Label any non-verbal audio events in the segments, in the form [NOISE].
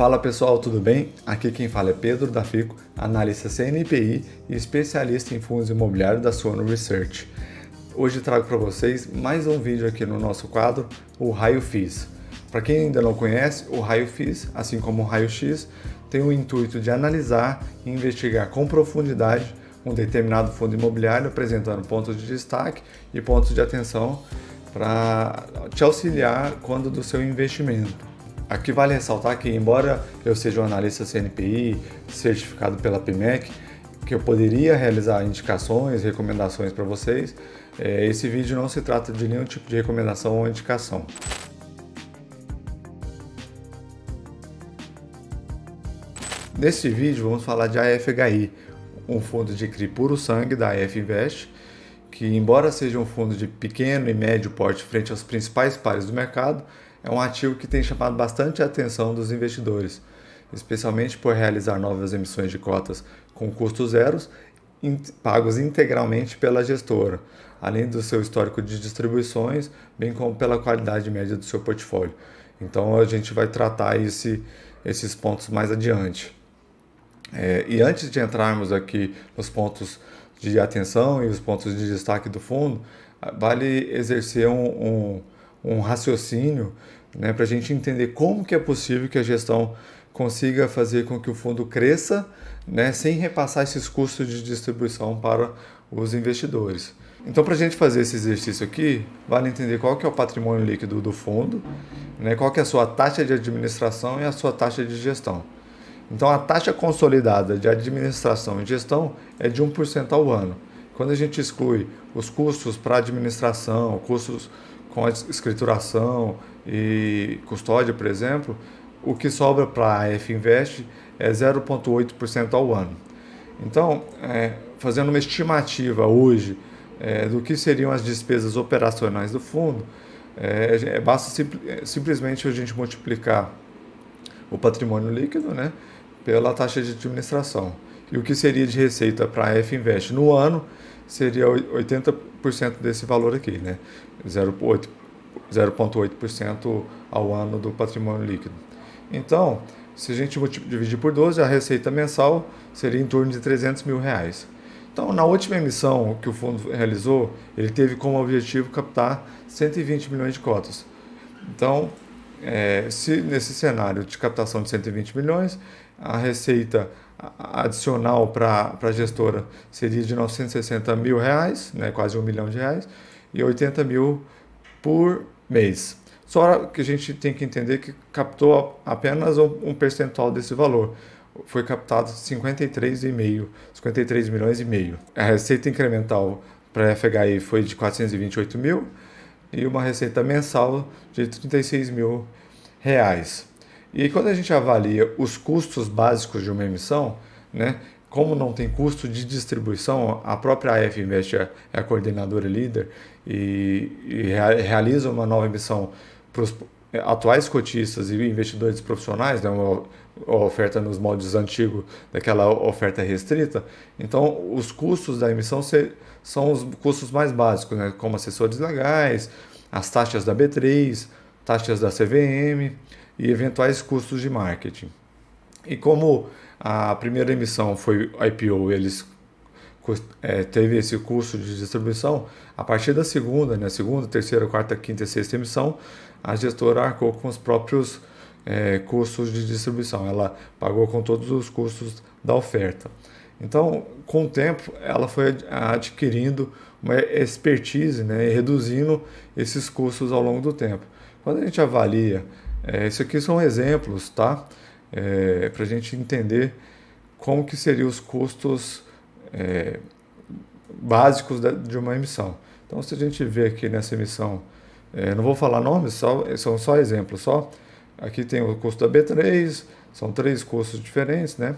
Fala pessoal, tudo bem? Aqui quem fala é Pedro da Fico, analista CNPI e especialista em fundos imobiliários da Suono Research. Hoje trago para vocês mais um vídeo aqui no nosso quadro, o Raio FIS. Para quem ainda não conhece, o Raio FIS, assim como o Raio X, tem o intuito de analisar e investigar com profundidade um determinado fundo imobiliário, apresentando pontos de destaque e pontos de atenção para te auxiliar quando do seu investimento. Aqui vale ressaltar que, embora eu seja um analista CNPI, certificado pela PMEC, que eu poderia realizar indicações, recomendações para vocês, é, esse vídeo não se trata de nenhum tipo de recomendação ou indicação. Neste vídeo vamos falar de AFHI, um fundo de CRI puro sangue da AF Invest, que embora seja um fundo de pequeno e médio porte frente aos principais pares do mercado, é um ativo que tem chamado bastante a atenção dos investidores, especialmente por realizar novas emissões de cotas com custos zeros, pagos integralmente pela gestora, além do seu histórico de distribuições, bem como pela qualidade média do seu portfólio. Então a gente vai tratar esse, esses pontos mais adiante. É, e antes de entrarmos aqui nos pontos de atenção e os pontos de destaque do fundo, vale exercer um, um um raciocínio né, para a gente entender como que é possível que a gestão consiga fazer com que o fundo cresça né, sem repassar esses custos de distribuição para os investidores. Então, para a gente fazer esse exercício aqui, vale entender qual que é o patrimônio líquido do fundo, né, qual que é a sua taxa de administração e a sua taxa de gestão. Então, a taxa consolidada de administração e gestão é de 1% ao ano. Quando a gente exclui os custos para administração, custos com a escrituração e custódia, por exemplo, o que sobra para a F Invest é 0,8% ao ano. Então, é, fazendo uma estimativa hoje é, do que seriam as despesas operacionais do fundo, é, é basta simp é, simplesmente a gente multiplicar o patrimônio líquido né, pela taxa de administração. E o que seria de receita para a F Invest no ano seria 80% desse valor aqui, né? 0,8% ao ano do patrimônio líquido. Então, se a gente dividir por 12, a receita mensal seria em torno de 300 mil reais. Então, na última emissão que o fundo realizou, ele teve como objetivo captar 120 milhões de cotas. Então, é, se nesse cenário de captação de 120 milhões, a receita adicional para a gestora seria de 960 mil reais, né, quase um milhão de reais, e 80 mil por mês. Só que a gente tem que entender que captou apenas um, percentual desse valor. Foi captado 53,5, 53 milhões e meio. A receita incremental para a FHI foi de 428 mil e uma receita mensal de 36 mil reais. E quando a gente avalia os custos básicos de uma emissão, né, como não tem custo de distribuição, a própria AF Invest é, é a coordenadora líder e, e realiza uma nova emissão para os atuais cotistas e investidores profissionais, né, uma oferta nos moldes antigos daquela oferta restrita. Então, os custos da emissão são os custos mais básicos, né, como assessores legais, as taxas da B3, taxas da CVM e eventuais custos de marketing. E como a primeira emissão foi IPO, eles é, teve esse custo de distribuição, a partir da segunda, né, segunda, terceira, quarta, quinta e sexta emissão, a gestora arcou com os próprios é, custos de distribuição. Ela pagou com todos os custos da oferta. Então, com o tempo, ela foi adquirindo uma expertise né, e reduzindo esses custos ao longo do tempo. Quando a gente avalia é, isso aqui são exemplos, tá? É, Para a gente entender como que seriam os custos é, básicos de uma emissão. Então, se a gente vê aqui nessa emissão, é, não vou falar nomes, só, são só exemplos, só. Aqui tem o custo da B3, são três custos diferentes, né?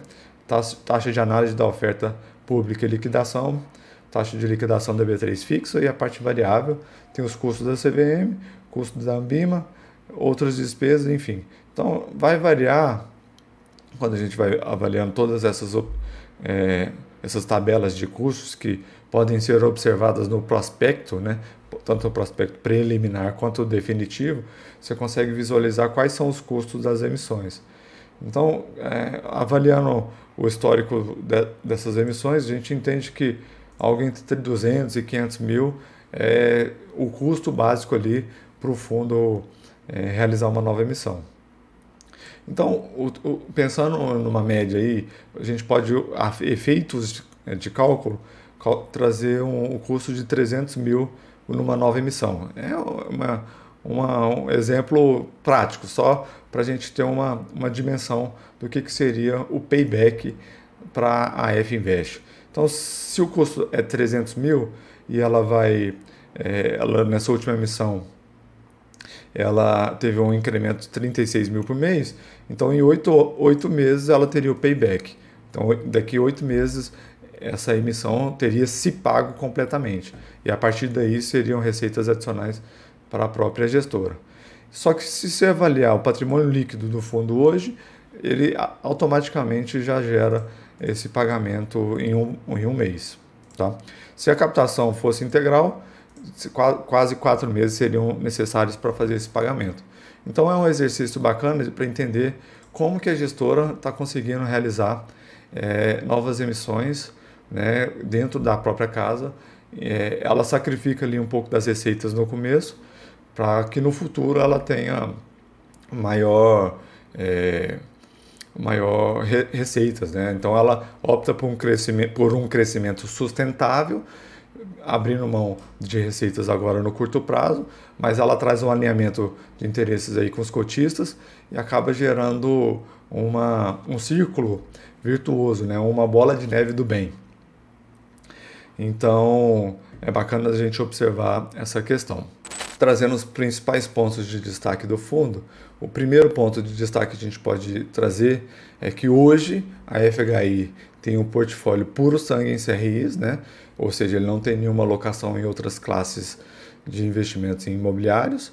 Taxa, taxa de análise da oferta pública e liquidação, taxa de liquidação da B3 fixa e a parte variável. Tem os custos da CVM, custo da Ambima, outras despesas, enfim. Então, vai variar quando a gente vai avaliando todas essas, é, essas tabelas de custos que podem ser observadas no prospecto, né? tanto o prospecto preliminar quanto o definitivo, você consegue visualizar quais são os custos das emissões. Então, é, avaliando o histórico de, dessas emissões, a gente entende que algo entre 200 e 500 mil é o custo básico ali para o fundo é, realizar uma nova emissão. Então, o, o, pensando numa média aí, a gente pode, a efeitos de é, cálculo, cal, trazer um, um, custo de 300 mil numa nova emissão. É uma, uma, um exemplo prático, só para a gente ter uma, uma dimensão do que, que seria o payback para a F Invest. Então, se o custo é 300 mil e ela vai, é, ela, nessa última emissão, ela teve um incremento de 36 mil por mês, então em oito meses ela teria o payback. Então daqui oito meses essa emissão teria se pago completamente. E a partir daí seriam receitas adicionais para a própria gestora. Só que se você avaliar o patrimônio líquido do fundo hoje, ele automaticamente já gera esse pagamento em um, em um mês. Tá? Se a captação fosse integral, quase quatro meses seriam necessários para fazer esse pagamento. Então é um exercício bacana para entender como que a gestora está conseguindo realizar é, novas emissões né, dentro da própria casa. É, ela sacrifica ali um pouco das receitas no começo para que no futuro ela tenha maior é, maior re receitas, né? Então ela opta por um crescimento por um crescimento sustentável abrindo mão de receitas agora no curto prazo, mas ela traz um alinhamento de interesses aí com os cotistas e acaba gerando uma, um círculo virtuoso, né? uma bola de neve do bem. Então é bacana a gente observar essa questão. Trazendo os principais pontos de destaque do fundo, o primeiro ponto de destaque que a gente pode trazer é que hoje a FHI tem um portfólio puro sangue em CRIs, né? ou seja, ele não tem nenhuma alocação em outras classes de investimentos imobiliários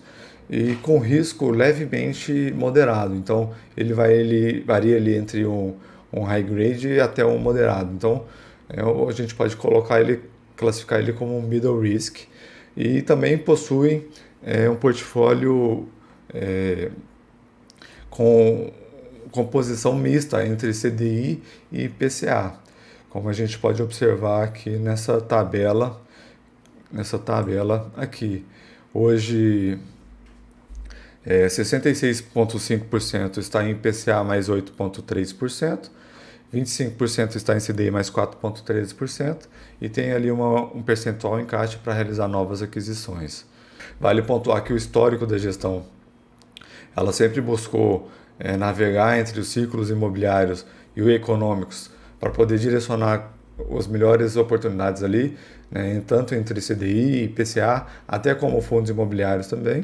e com risco levemente moderado. Então, ele vai ele varia ali entre um, um high grade até um moderado. Então, é, a gente pode colocar ele, classificar ele como um middle risk e também possui é, um portfólio é, com composição mista entre CDI e PCA, como a gente pode observar aqui nessa tabela, nessa tabela aqui. Hoje é, 66,5% está em PCA mais 8,3%, 25% está em CDI mais 4,13% e tem ali uma, um percentual em caixa para realizar novas aquisições. Vale pontuar que o histórico da gestão ela sempre buscou é, navegar entre os ciclos imobiliários e o econômicos para poder direcionar as melhores oportunidades ali, né, tanto entre CDI e IPCA, até como fundos imobiliários também.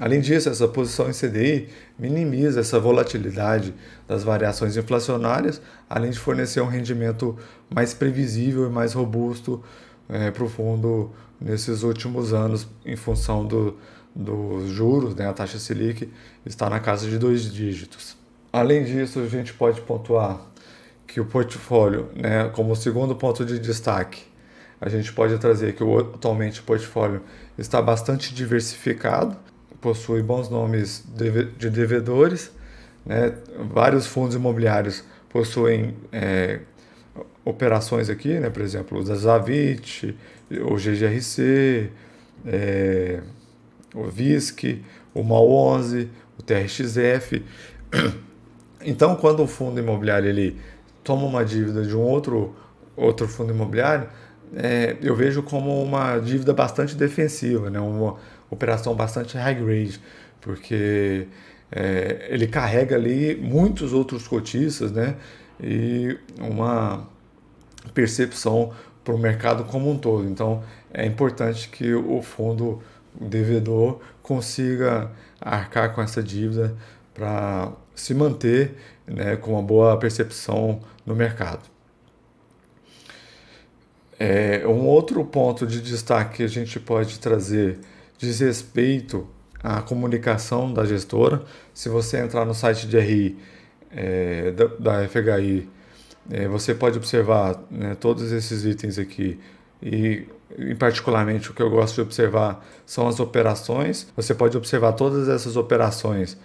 Além disso, essa posição em CDI minimiza essa volatilidade das variações inflacionárias, além de fornecer um rendimento mais previsível e mais robusto é, eh, para o fundo nesses últimos anos, em função do, dos juros, né, a taxa Selic, está na casa de dois dígitos. Além disso, a gente pode pontuar que o portfólio, né, como segundo ponto de destaque, a gente pode trazer que o, atualmente o portfólio está bastante diversificado, possui bons nomes de devedores, né, vários fundos imobiliários possuem é, operações aqui, né, por exemplo, o da Zavit, o GGRC, é, o VISC, o MAL11, o TRXF. [CLEARS THROAT] Então, quando o fundo imobiliário ele toma uma dívida de um outro, outro fundo imobiliário, é, eu vejo como uma dívida bastante defensiva, né? uma operação bastante high grade, porque é, ele carrega ali muitos outros cotistas né? e uma percepção para o mercado como um todo. Então, é importante que o fundo o devedor consiga arcar com essa dívida para se manter né, com uma boa percepção no mercado. É, um outro ponto de destaque que a gente pode trazer diz respeito à comunicação da gestora. Se você entrar no site de RI é, da, da, FHI, é, você pode observar né, todos esses itens aqui e em particularmente o que eu gosto de observar são as operações. Você pode observar todas essas operações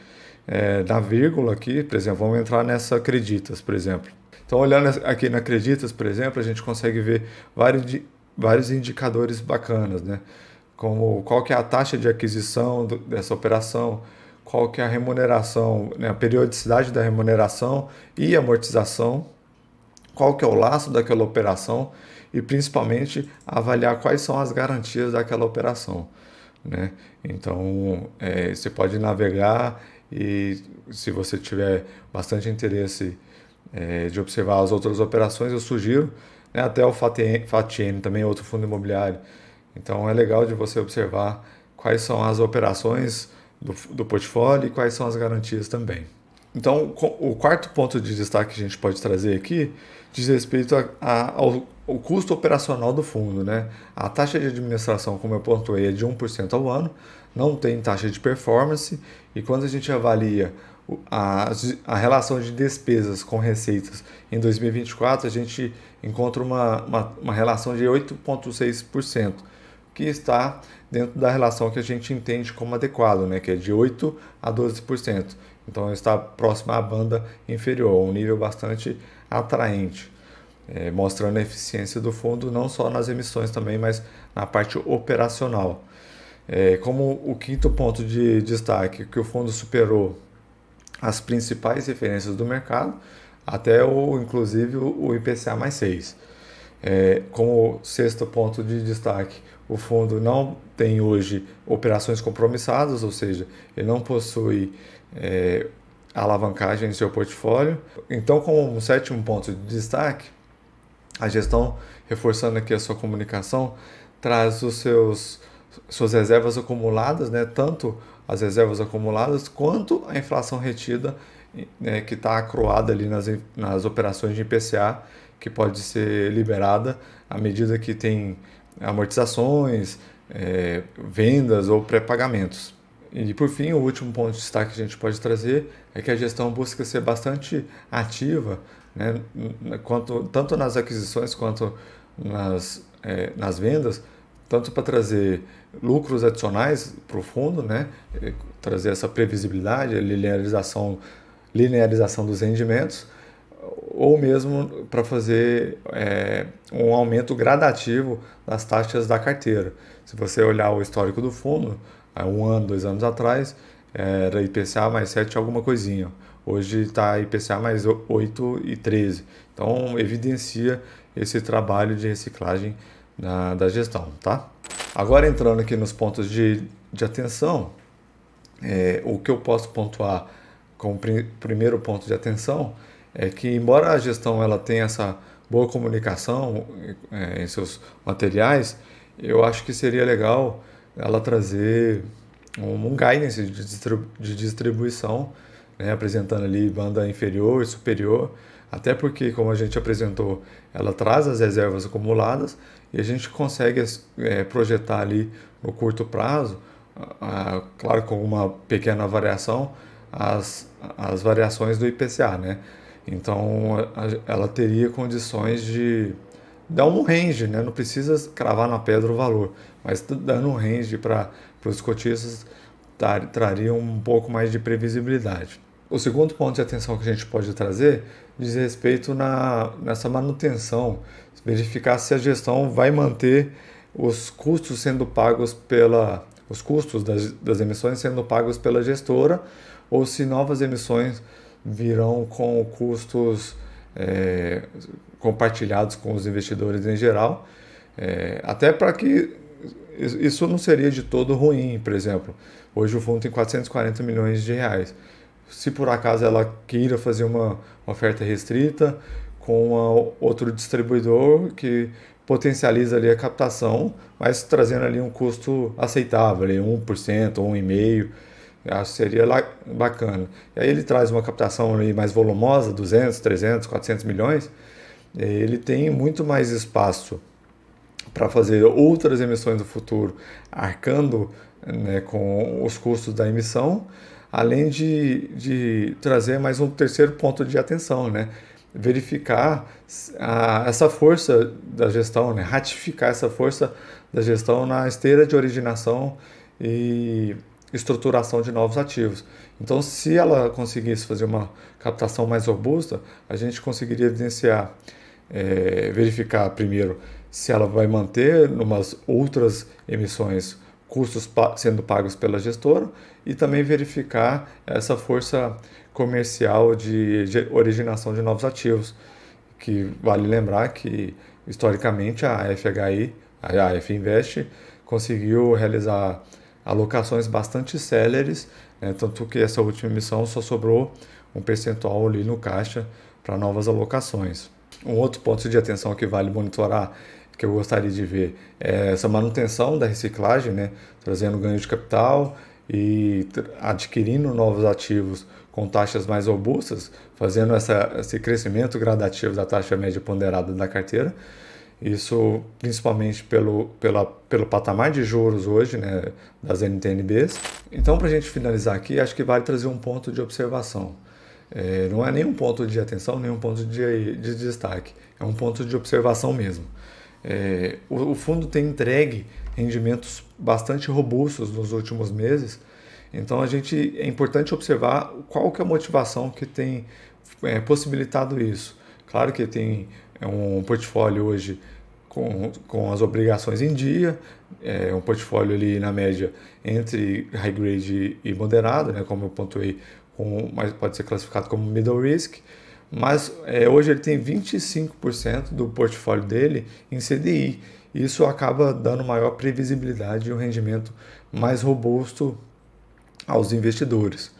é, eh, da vírgula aqui, por exemplo, vamos entrar nessa acreditas, por exemplo. Então, olhando aqui na acreditas, por exemplo, a gente consegue ver vários, vários indicadores bacanas, né? Como qual que é a taxa de aquisição do, dessa operação, qual que é a remuneração, né? a periodicidade da remuneração e amortização, qual que é o laço daquela operação e principalmente avaliar quais são as garantias daquela operação. Né? Então é, você pode navegar e se você tiver bastante interesse é, de observar as outras operações, eu sugiro né? até o FATN também outro fundo imobiliário. Então é legal de você observar quais são as operações do, do portfólio e quais são as garantias também. Então, o quarto ponto de destaque que a gente pode trazer aqui diz respeito a, a, ao o custo operacional do fundo. Né? A taxa de administração, como eu pontuei, é de 1% ao ano, não tem taxa de performance, e quando a gente avalia a, a relação de despesas com receitas em 2024, a gente encontra uma, uma, uma relação de 8,6%, que está dentro da relação que a gente entende como adequado, né? que é de 8% a 12%. Então está próxima à banda inferior, um nível bastante atraente é, mostrando a eficiência do fundo não só nas emissões também, mas na parte operacional. É, como o quinto ponto de destaque, que o fundo superou as principais referências do mercado, até o inclusive o IPCA mais 6. É, como sexto ponto de destaque, o fundo não tem hoje operações compromissadas, ou seja, ele não possui é, alavancagem em seu portfólio. Então, como sétimo ponto de destaque, a gestão, reforçando aqui a sua comunicação, traz os seus suas reservas acumuladas, né? tanto as reservas acumuladas quanto a inflação retida né? que está acroada ali nas, nas operações de IPCA, que pode ser liberada à medida que tem amortizações, é, vendas ou pré-pagamentos. E por fim, o último ponto de destaque que a gente pode trazer é que a gestão busca ser bastante ativa né, quanto, tanto nas aquisições quanto nas, é, nas vendas, tanto para trazer lucros adicionais para o fundo, né, é, trazer essa previsibilidade, a linearização, linearização dos rendimentos, ou mesmo para fazer é, um aumento gradativo das taxas da carteira. Se você olhar o histórico do fundo, há um ano, dois anos atrás, era IPCA mais 7 alguma coisinha. Hoje está IPCA mais 8 e 13. Então evidencia esse trabalho de reciclagem na, da gestão, tá? Agora entrando aqui nos pontos de, de atenção, é, o que eu posso pontuar como pr primeiro ponto de atenção é que embora a gestão ela tenha essa boa comunicação é, em seus materiais, eu acho que seria legal ela trazer um, um guidance de, distribu de distribuição né, apresentando ali banda inferior e superior, até porque, como a gente apresentou, ela traz as reservas acumuladas e a gente consegue é, projetar ali no curto prazo, a, a, claro, com uma pequena variação, as, as variações do IPCA, né? Então, a, ela teria condições de dar um range, né? Não precisa cravar na pedra o valor, mas dando um range para os cotistas tar, traria um pouco mais de previsibilidade. O segundo ponto de atenção que a gente pode trazer diz respeito na, nessa manutenção, verificar se a gestão vai manter os custos sendo pagos pela os custos das, das emissões sendo pagos pela gestora ou se novas emissões virão com custos é, compartilhados com os investidores em geral, é, até para que isso não seria de todo ruim, por exemplo. Hoje o fundo tem 440 milhões de reais se por acaso ela queira fazer uma oferta restrita com outro distribuidor que potencializa ali a captação, mas trazendo ali um custo aceitável, ali 1% ou 1,5%, acho que seria bacana. E aí ele traz uma captação ali mais volumosa, 200, 300, 400 milhões, ele tem muito mais espaço para fazer outras emissões do futuro, arcando né, com os custos da emissão, além de, de trazer mais um terceiro ponto de atenção, né? verificar a, essa força da gestão, né? ratificar essa força da gestão na esteira de originação e estruturação de novos ativos. Então, se ela conseguisse fazer uma captação mais robusta, a gente conseguiria evidenciar, é, verificar primeiro se ela vai manter umas outras emissões custos pa sendo pagos pela gestora e também verificar essa força comercial de, de originação de novos ativos, que vale lembrar que historicamente a FHI, a AF Invest, conseguiu realizar alocações bastante céleres, né, tanto que essa última emissão só sobrou um percentual ali no caixa para novas alocações. Um outro ponto de atenção que vale monitorar que eu gostaria de ver é essa manutenção da reciclagem, né? trazendo ganho de capital e adquirindo novos ativos com taxas mais robustas, fazendo essa, esse crescimento gradativo da taxa média ponderada da carteira. Isso principalmente pelo, pela, pelo patamar de juros hoje né, das NTNBs. Então, para a gente finalizar aqui, acho que vale trazer um ponto de observação. É, não é nenhum ponto de atenção, nenhum ponto de, de destaque. É um ponto de observação mesmo. É, o, o fundo tem entregue rendimentos bastante robustos nos últimos meses, então a gente é importante observar qual que é a motivação que tem é, possibilitado isso. Claro que tem é, um portfólio hoje com, com as obrigações em dia, é um portfólio ali na média entre high grade e moderado, né, como eu pontuei, com, mas pode ser classificado como middle risk mas é, hoje ele tem 25% do portfólio dele em CDI. Isso acaba dando maior previsibilidade e um rendimento mais robusto aos investidores.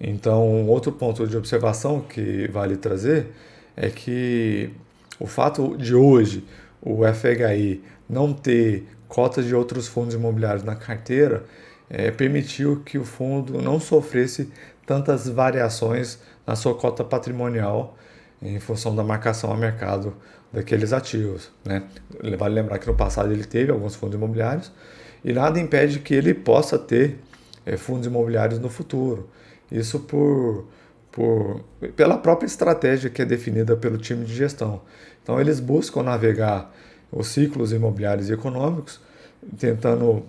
Então, outro ponto de observação que vale trazer é que o fato de hoje o FHI não ter cotas de outros fundos imobiliários na carteira é, permitiu que o fundo não sofresse tantas variações na sua cota patrimonial em função da marcação a mercado daqueles ativos. Né? Vale lembrar que no passado ele teve alguns fundos imobiliários e nada impede que ele possa ter é, fundos imobiliários no futuro. Isso por, por, pela própria estratégia que é definida pelo time de gestão. Então eles buscam navegar os ciclos imobiliários e econômicos, tentando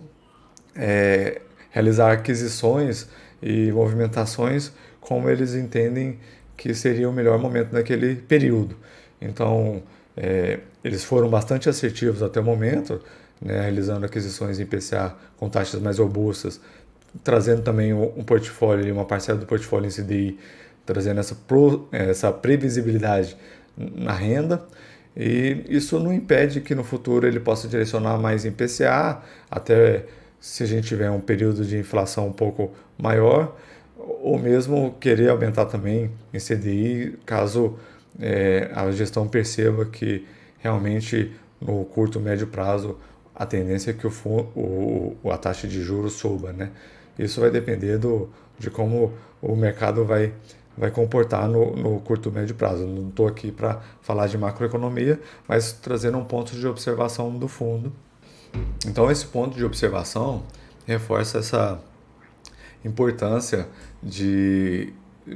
é, realizar aquisições e movimentações como eles entendem que seria o melhor momento naquele período. Então, é, eles foram bastante assertivos até o momento, né, realizando aquisições em PCA com taxas mais robustas, trazendo também um portfólio, uma parcela do portfólio em CDI, trazendo essa, pro, essa previsibilidade na renda. E isso não impede que no futuro ele possa direcionar mais em PCA, até se a gente tiver um período de inflação um pouco maior, ou mesmo querer aumentar também em CDI, caso é, a gestão perceba que realmente no curto médio prazo a tendência é que o, o, a taxa de juros suba, né? Isso vai depender do, de como o mercado vai, vai comportar no, no curto médio prazo. Não estou aqui para falar de macroeconomia, mas trazendo um ponto de observação do fundo então, esse ponto de observação reforça essa importância de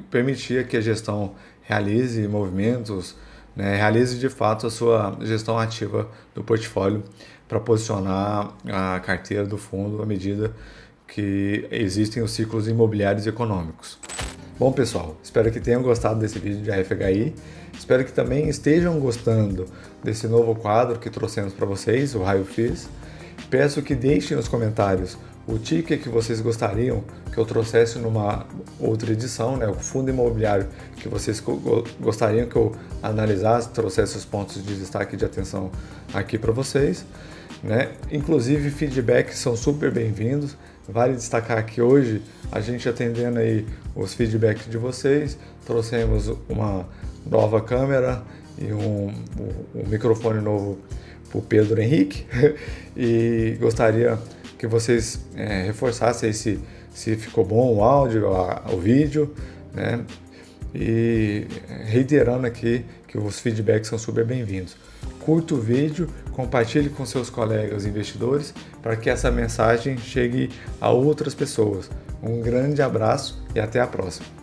permitir que a gestão realize movimentos, né, realize de fato a sua gestão ativa do portfólio para posicionar a carteira do fundo à medida que existem os ciclos imobiliários e econômicos. Bom, pessoal, espero que tenham gostado desse vídeo de RFHI. Espero que também estejam gostando desse novo quadro que trouxemos para vocês, o Raio Fiz. Peço que deixem nos comentários o ticket que vocês gostariam que eu trouxesse numa outra edição, né? o fundo imobiliário que vocês gostariam que eu analisasse, trouxesse os pontos de destaque de atenção aqui para vocês. Né? Inclusive, feedbacks são super bem-vindos. Vale destacar que hoje, a gente atendendo aí os feedbacks de vocês, trouxemos uma nova câmera e um, um microfone novo para o Pedro Henrique [LAUGHS] e gostaria que vocês é, reforçassem se, se ficou bom o áudio, a, o vídeo, né? e reiterando aqui que os feedbacks são super bem-vindos. Curta o vídeo, compartilhe com seus colegas investidores para que essa mensagem chegue a outras pessoas. Um grande abraço e até a próxima.